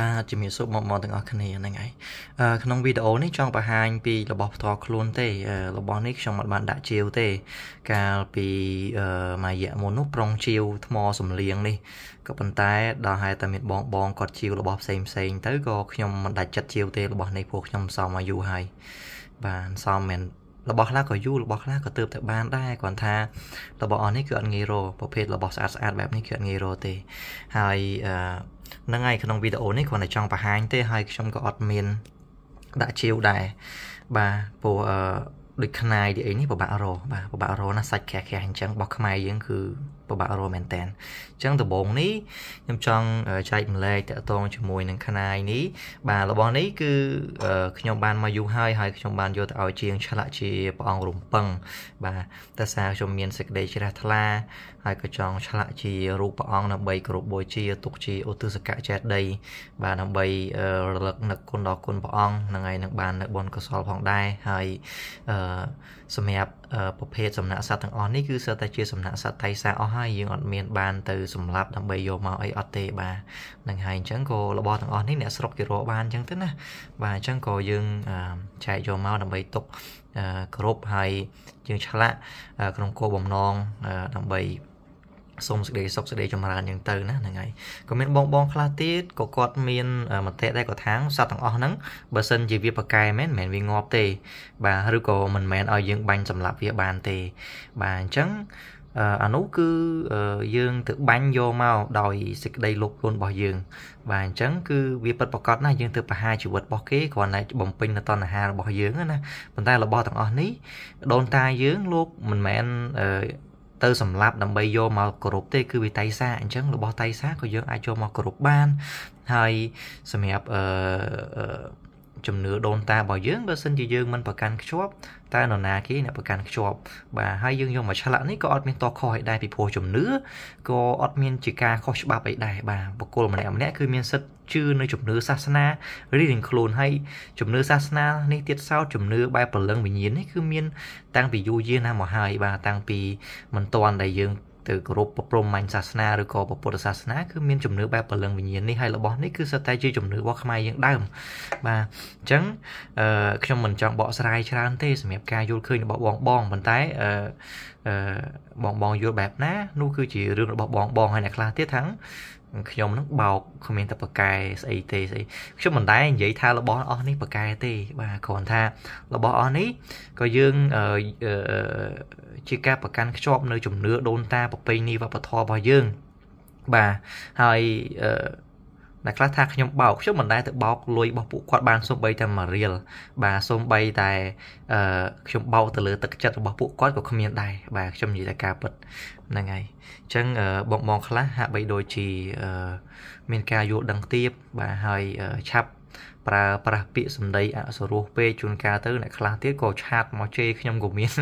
បាទជំរាបសួរបងប្អូនទាំងអស់គ្នាហ្នឹងហើយក្នុងវីដេអូនេះចង់បង្ហាញពីរបស់ផ្ទាល់ខ្លួន ទេរបស់នេះខ្ញុំមិនបាន ដាក់ជាវទេកាលពីមួយរយៈមុននោះប្រុងជាវថ្មសំលៀងនេះក៏ប៉ុន្តែដល់ហេតុតែមានបងបងគាត់ជាវរបស់ផ្សេងផ្សេង ទៅក៏ខ្ញុំមិនដាច់ចិត្តជាវទេរបស់នេះព្រោះខ្ញុំសមមកយូរហើយបានសមមែនរបស់ខ្លះក៏យូររបស់ខ្លះក៏ទៅតែបានដែរគ្រាន់ថារបស់អស់នេះគឺអត់ងាយរកប្រភេទរបស់ស្អាតស្អាតបែបនេះគឺអត់ងាយរកទេហើយអឺហ្នឹងហើយក្នុងវីដេអូនេះគ្រាន់តែចង់បង្ហាញទេហើយខ្ញុំក៏អត់មានដាក់ជាវដែរបាទព្រោះអឺដូចខ្នាយដូចអីនេះពិបាករកបាទពិបាករកណាសាច់ខ្រះៗអញ្ចឹងរបស់ខ្មែរយើងគឺពិបាករស់មែនតើអញ្ចឹងដំបងនេះខ្ញុំចង់ចែកម្លែកតកតងជាមួយនឹងខ្នាយនេះបាទរបស់នេះគឺខ្ញុំបានមកយូរហើយហើយខ្ញុំបានយកទៅឲ្យជាងឆ្លាក់ជាព្រះអង្គរំពឹង បាទតែសារខ្ញុំមានសេចក្តីជ្រះថ្លា ហើយក៏ចង់ឆ្លាក់ជារូបព្រះអង្គដើម្បីគោរពបូជា ទុកជាឧទ្ទិសកចេតដីបាទដើម្បីរលឹកនឹកគុណដល់គុណព្រះអង្គហ្នឹងហើយនឹងបាននៅបុណ្យកុសលផងដែរហើយអឺសម្រាប់ប្រភេទសំណាក់សត្វទាំងអស់នេះគឺសិតតែជា សំណាក់សត្វថៃសាអស់ហើយយើងអត់មានបានទៅសម្លាប់ដើម្បីយកមកអីអត់ទេបាទនឹងហើយអញ្ចឹងក៏របស់ទាំងអស់នេះអ្នកស្រុកគេរកបានអញ្ចឹងទៅណាបាទអញ្ចឹងក៏យើងចែកយកមកដើម្បីទុកគ្រប់ហើយយើងឆ្លាក់ក្នុងគោលបំណងដើម្បីសូមសេចក្តីសុខសេចក្តីចម្រើនយ៉ាងទៅណាហ្នឹងហើយក៏មានបងបងខ្លះទៀតក៏គាត់មានមតិដែរក៏ថាសត្វទាំងអស់ហ្នឹងបើសិនជាវាប្រកែមែនមិនមែនវាងាប់ទេបាទឬក៏មិនមែនឲ្យយើងបាញ់សម្លាប់វាបានទេបាទអញ្ចឹងអានោះគឺយើងទៅបាញ់យកមកដោយសេចក្តីលោភលន់របស់យើងបាទអញ្ចឹងគឺវាពិតប្រកបណាស់យើងទៅប្រហារជីវិតរបស់គេគ្រាន់តែបំពេញនូវតណ្ហារបស់យើងណាប៉ុន្តែរបស់ទាំងអស់នេះដូនតាយើងលោកមិនមែនទៅសម្លាប់ដើម្បីយកមកគ្រប់ទេគឺវាតៃសាអញ្ចឹងរបស់តៃសាក៏យើងអាចចូលមកគ្រប់បានហើយសម្រាប់អឺជំនឿដូនតារបស់យើងបើសិនជាយើងមិនប្រកាន់ខ្ជាប់តើនរណាគេអ្នកប្រកាន់ខ្ជាប់បាទហើយយើងយកមកឆ្លាក់នេះក៏អត់មានតខុសអីដែរពីព្រោះជំនឿក៏អត់មានជាការខុសច្បាប់អីដែរបាទបុគ្គលម្នាក់ម្នាក់គឺមានសិទ្ធិជឿនៅជំនឿសាសនារៀងខ្លួនហើយជំនឿសាសនានេះទៀតសោតជំនឿបែបព្រលឹងវិញ្ញាណនេះគឺមានតាំងពីយូរយារណាស់មកហើយបាទតាំងពីមិនតាន់ដែលយើងទៅគោរពប្រព្រំមាញ់សាសនាឬក៏ពុទ្ធសាសនាគឺមានជំនឿបែបព្រលឹងវិញ្ញាណនេះហើយរបស់នេះគឺសិតតែជាជំនឿរបស់ខ្មែរយើងដើមបាទអញ្ចឹងអឺខ្ញុំមិនចង់បកស្រាយច្រើនទេសម្រាប់ការយល់ឃើញរបស់បងបងប៉ុន្តែអឺអឺបងបងយល់បែបណានោះគឺជារឿងរបស់បងបងហើយអ្នកខ្លះទៀតថាខ្ញុំនឹងបោកគ្មានតែប៉កែស្អីទេស្អីខ្ញុំមិនដែរនិយាយថារបស់អស់នេះប៉កែទេបាទគ្រាន់ថារបស់អស់នេះក៏យើងអឺជាការប្រកាន់ខ្ជាប់នៅជំនឿដូនតាប្រពៃណីវប្បធម៌របស់យើងបាទហើយអឺអ្នកខ្លះថាខ្ញុំបោកខ្ញុំមិនដែលទៅបោកលុយរបស់ពួកគាត់បានសូម្បីតែមួយរៀលបាទសូម្បីតែអឺខ្ញុំបោកទៅលើទឹកចិត្តរបស់ពួកគាត់ក៏គ្មានដែរបាទខ្ញុំនិយាយតែការពិតហ្នឹងហើយអញ្ចឹងបងបងខ្លះហាក់បីដូចជាមានការយល់ដឹងទៀតបាទហើយឆាប់ប្រើប្រាស់ពាក្យសម្ដីអសុរោះពេកជួនកាលទៅអ្នកខ្លះទៀតក៏ឆាតមកជេរខ្ញុំក៏មាន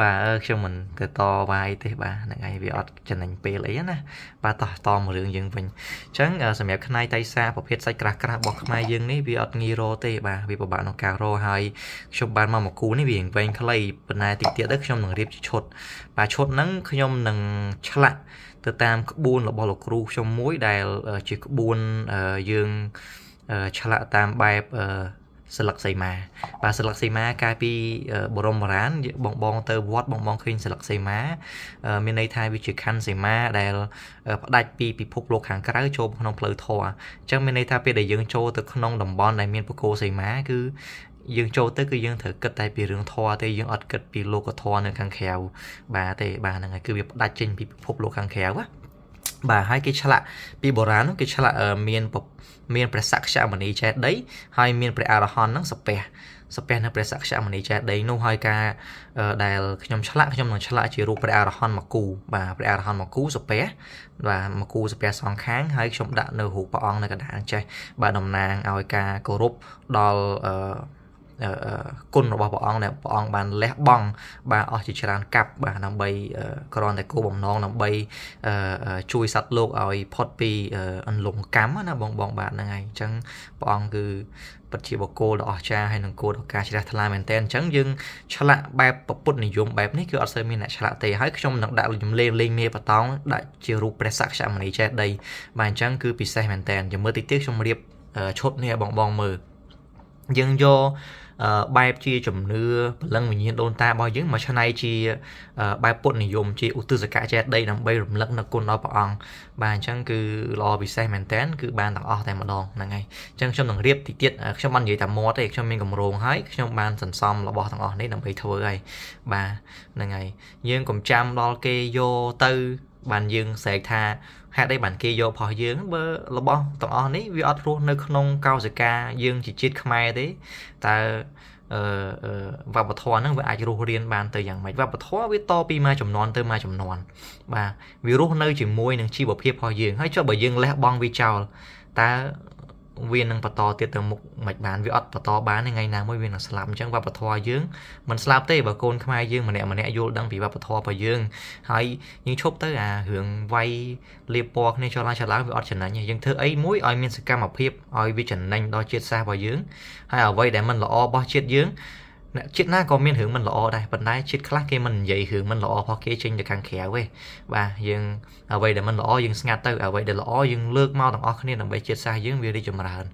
បាទខ្ញុំមិនទៅតវ៉ាយទេបាទហ្នឹងឯងវាអត់ចំណេញពេលអីណាបាទតោះតមករឿងយើងវិញអញ្ចឹងសម្រាប់ខ្នៃតៃសាប្រភេទសាច់ក្រាស់ក្រាស់របស់ខ្មែរយើងនេះវាអត់ងាយរកទេបាទវាពិបាកក្នុងការរកហើយខ្ញុំបាន មកមកគូនេះវាវែងខ្លីប៉ុន្តែតិចទៀតទៅខ្ញុំនឹងរៀបជាឈុតបាទឈុតហ្នឹងខ្ញុំនឹងឆ្លាក់ទៅតាមក្បួនរបស់លោកគ្រូខ្ញុំមួយដែលជាក្បួនយើងអឺឆ្លាក់តាមបែបសិលឹកសីមា បាទសិលឹកសីមា កាលពីបរមបុរាណបងបងទៅវត្តបងបងឃើញសិលឹកសីមាមានន័យថាវាជាខណ្ឌសីមាដែលផ្ដាច់ពីពិភពលោកខាងក្រៅចូលក្នុងផ្លូវធម៌អញ្ចឹងមានន័យថាពេលដែលយើងចូលទៅក្នុងតំបន់ដែលមានពគោសីមាគឺយើងចូលទៅគឺយើងត្រូវគិតតែ ពីរឿងធម៌ទេយើងអត់គិតពីលោកធម៌នៅខាងក្រៅបាទទេបាទហ្នឹងហើយគឺវាផ្ដាច់ចេញពីពិភពលោកខាងក្រៅណាបាទហើយគេឆ្លាក់ពីបុរាណនោះគេឆ្លាក់មានមានព្រះសក្យមុនីចេះដីហើយមានព្រះអរហន្តនឹងសំពះសំពះនៅព្រះសក្យមុនីចេះដីនោះហើយការដែលខ្ញុំឆ្លាក់ខ្ញុំនឹងឆ្លាក់ជារូបព្រះអរហន្តមកគូបាទព្រះអរហន្តមកគូសំពះបាទមកគូសំពះសងខាងហើយខ្ញុំដាក់នៅរូបព្រះអង្គនៅកណ្ដាលចេះបាទតំណាងឲ្យការគោរពដល់អឺគុណរបស់ព្រះអង្គដែលព្រះអង្គបានលះបង់បានអស់ជាច្រើនកាប់បាទដើម្បីគ្រាន់តែគោបំណងដើម្បីជួយសត្វលោកឲ្យផុតពីអន្លង់កម្មណាបងបងបាទហ្នឹងហើយអញ្ចឹងព្រះអង្គគឺពិតជាបកគោលដ៏អស្ចារ្យហើយនឹងគោលដ៏ការជ្រះថ្លាមែនទែនអញ្ចឹងយើងឆ្លាក់បែបពុទ្ធនិយមបែបនេះគឺអត់សូវមានអ្នកឆ្លាក់ទេហើយខ្ញុំនឹងដាក់លំលេងលេងមេបតោងដាក់ជារូបព្រះសក្យមនីចេះដីបាទអញ្ចឹងគឺពិសេសមែនទែនចាំមើលតិចទៀតខ្ញុំរៀបឈុតនេះឲ្យបងបងមើលយើងយកបែបជាជំនឿព្រលឹងវិញ្ញាណដូនតារបស់យើងមកឆ្នៃជាបែបពុទ្ធនិយមជាឧទ្ទិសកៈចេតដីដើម្បីរំលឹកនៅគុណដល់ព្រះអង្គបាទអញ្ចឹងគឺល្អពិសេសមែនតែនគឺបានទាំងអស់តែម្ដងហ្នឹងហើយអញ្ចឹងខ្ញុំនឹងរៀបតិចទៀតខ្ញុំមិននិយាយតែមាត់ទេខ្ញុំមានកម្រងហើយខ្ញុំបានសន្សំរបស់ទាំងអស់នេះដើម្បីធ្វើហើយបាទហ្នឹងហើយយើងកុំចាំដល់គេយកទៅបានយើងស្រែកថាហេតុអីបានគេយកផុសយើងបើរបស់ទាំងអស់នេះវាអត់រស់នៅ ក្នុង កោសិកាយើង ជាជាតិខ្មែរទេតើអឺវប្បធម៌ហ្នឹងវាអាចរស់រៀនបានទៅយ៉ាងម៉េចវប្បធម៌វាតពីមួយចំនួនទៅមួយចំនួនបាទវារស់នៅជាមួយនឹងជីវភាពរបស់យើងហើយចុះបើយើងលះបង់វាចោលតើវានឹងបន្តទៀតទៅមុខមិនបានវាអត់បន្តបានថ្ងៃណាមួយវានឹងស្លាប់អញ្ចឹងវប្បធម៌យើងមិនស្លាប់ទេបើកូនខ្មែរយើងម្នាក់ម្នាក់យល់ដឹងពីវប្បធម៌របស់យើងហើយយើងឈប់ទៅអារឿងវាយលាបពណ៌គ្នាចលាចលាវាអត់ចំណេញទេយើងធ្វើអីមួយឲ្យមានសកម្មភាពឲ្យវាចំណេញដល់ជាតិសាសន៍របស់យើងហើយអ្វីដែលមិនល្អរបស់ជាតិយើងអ្នកជាតិណាក៏មានរឿងមិនល្អដែរប៉ុន្តែជាតិខ្លះគេមិននិយាយរឿងមិនល្អរបស់គេចេញទៅខាងក្រៅទេបាទយើងអ្វីដែលមិនល្អយើងស្ងាត់ទៅអ្វីដែលល្អយើងលើកមកទាំងអស់គ្នាដើម្បីជាតិសាសន៍យើងវារីកចម្រើន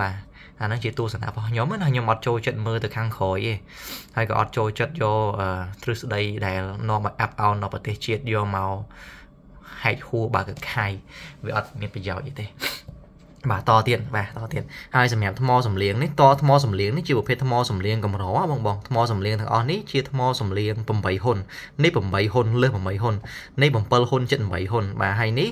បាទអាហ្នឹងជាទស្សនៈរបស់ខ្ញុំណាខ្ញុំអត់ចូលចិត្តមើលទៅខាងក្រោយទេហើយក៏អត់ចូលចិត្តយកទ្រឹស្ដីដែលនាំមកអាប់អោនដល់ប្រទេសជាតិយកមកហែកហួរបើកខៃវាអត់មានប្រយោជន៍ទេបាទតទៀតបាទតទៀតហើយសម្រាប់ថ្មសំលៀងនេះតថ្មសំលៀងនេះជាប្រភេទថ្មសំលៀងកម្របងបងថ្មសំលៀងទាំងអស់នេះជាថ្មសំលៀង8ហ៊ុននេះ8ហ៊ុនលើស8ហ៊ុននេះ7ហ៊ុនចិត្ត8ហ៊ុនបាទហើយនេះ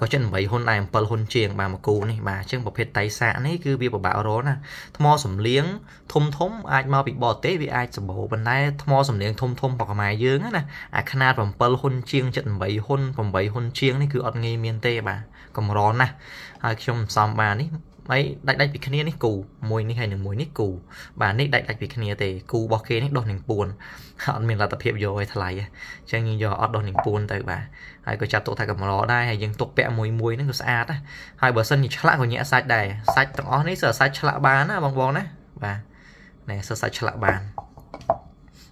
ក៏ចិត្ត8ហ៊ុនដែរ7ហ៊ុនជាងបាទមកគូនេះបាទអញ្ចឹងប្រភេទតៃសាកនេះគឺវាពិបាករកណាថ្មសំលៀងធំធំអាចមកពីបរទេសវាអាចសម្បូរប៉ុន្តែថ្មសំលៀងធំធំរបស់ខ្មែរយើងណាអាຂະຫນາດ7ហ៊ុនជាងចិត្ត8ហ៊ុន8ហ៊ុនជាងនេះគឺអត់ងាយមានទេបាទកម្រណាស់ហើយខ្ញុំសសំបាននេះហើយដាច់ដាច់ពីគ្នានេះគូមួយនេះហើយនឹងមួយនេះគូបាទនេះដាច់ដាច់ពីគ្នាទេគូរបស់គេនេះដោះនឹងពួនអត់មានលទ្ធភាពយកឲ្យថ្លៃអញ្ចឹងយើងយកអត់ដោះនឹងពួនទៅបាទហើយក៏ចាប់ទុកថាកម្រដែរហើយយើងទុកពាក់មួយមួយហ្នឹងក៏ស្អាតដែរហើយបើសិនជាឆ្លាក់ក៏ញាក់សាច់ដែរសាច់ទាំងអស់នេះសើសាច់ឆ្លាក់បានណាបងបងណាបាទនេះសើសាច់ឆ្លាក់បាន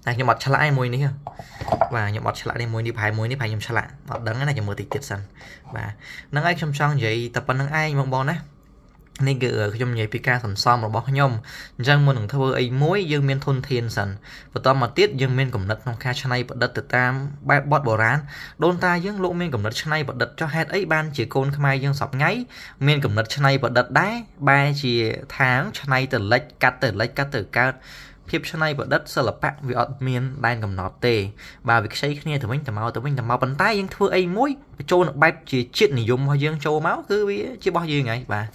តែខ្ញុំអត់ឆ្លាក់ឯមួយនេះបាទខ្ញុំអត់ឆ្លាក់ទេមួយនេះប្រហែលមួយនេះប្រហែលខ្ញុំឆ្លាក់អត់ដឹងណាខ្ញុំមើលតិចទៀតសិនបាទហ្នឹងហើយខ្ញុំចង់និយាយតែប៉ុណ្្នឹងឯងបងបងណានេះគឺខ្ញុំនិយាយពីការសន្សំរបស់ខ្ញុំអញ្ចឹងមុននឹងធ្វើអីមួយយើងមានធនធានសិនបន្ទាប់មកទៀតយើងមានកំណត់ក្នុងការច្នៃប្រឌិតទៅតាមបែបបទបុរាណដូនតាយើងលោកមានកំណត់ច្នៃប្រឌិតចោះហេតុអីបានជាកូនខ្មែរយើងសពថ្ងៃមានកំណត់ច្នៃប្រឌិតដែរបែរជាທາງច្នៃទៅលិចកាត់ទៅលិចកាត់ទៅកើតភាពច្នៃប្រឌិតសិល្បៈវាអត់មានដែនកំណត់ទេបាទវាខ្ចីគ្នាទៅវិញទៅមកទៅវិញទៅមកប៉ុន្តែយើងធ្វើអីមួយបញ្ចូលបែបជាជាតិនិយមរបស់យើងចូលមកគឺវាជារបស់យើងហើយបាទ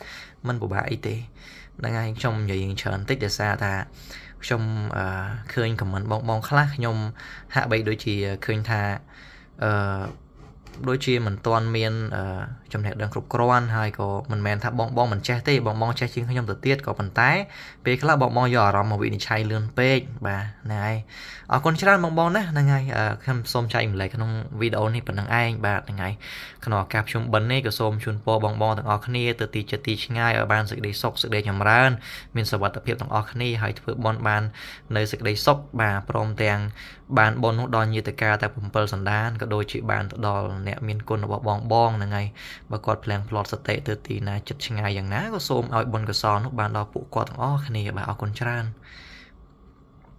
มันពិបាកអីទេហ្នឹងហើយខ្ញុំនិយាយយើងច្រើនតិចដោយសារថាខ្ញុំឃើញ comment បងបងខ្លះខ្ញុំហាក់បីដូចជាឃើញថាអឺដូចជាមិនទាន់មានចំណេះដឹងគ្រប់គ្រាន់ហើយក៏មិនមែនថាបងបងមិនចេះទេបងបងចេះជាងខ្ញុំទៅទៀតក៏ប៉ុន្តែ ពេលខ្លះបងបងយកអារម្មណ៍មកវិនិច្ឆ័យលឿនពេកបាទហ្នឹងហើយអរគុណច្រើនបងបងណាហ្នឹងហើយខ្ញុំសូមចែកម្លែកក្នុងវីដេអូនេះប៉ុណ្្នឹងឯងបាទហ្នឹងហើយក្នុងឱកាសខ្ញុំបិណ្ឌនេះក៏សូមជូនពរបងបងទាំងអស់គ្នាទៅទីចិត្តទីឆ្ងាយឲ្យបានសេចក្តីសុខសេចក្តីចម្រើនមានសុវត្ថិភាពទាំងអស់គ្នាហើយធ្វើបន់បាននៅសេចក្តីសុខបាទព្រមទាំងបានបន់នោះដល់ញាតិកាតែ7សន្តានក៏ដូចជាបានទៅដល់អ្នកមានគុណរបស់បងបងហ្នឹងហើយបើគាត់ផ្លាំងផ្លត់សតិទៅទីណាចិត្តឆ្ងាយយ៉ាងណាក៏សូមឲ្យបុណ្យកុសលនោះបានដល់ពួកគាត់ទាំងអស់គ្នា បាទអរគុណច្រើន។